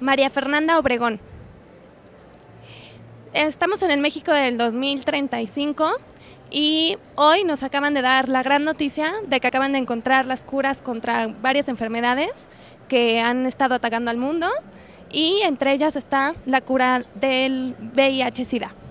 María Fernanda Obregón. Estamos en el México del 2035 y hoy nos acaban de dar la gran noticia de que acaban de encontrar las curas contra varias enfermedades que han estado atacando al mundo y entre ellas está la cura del VIH-Sida.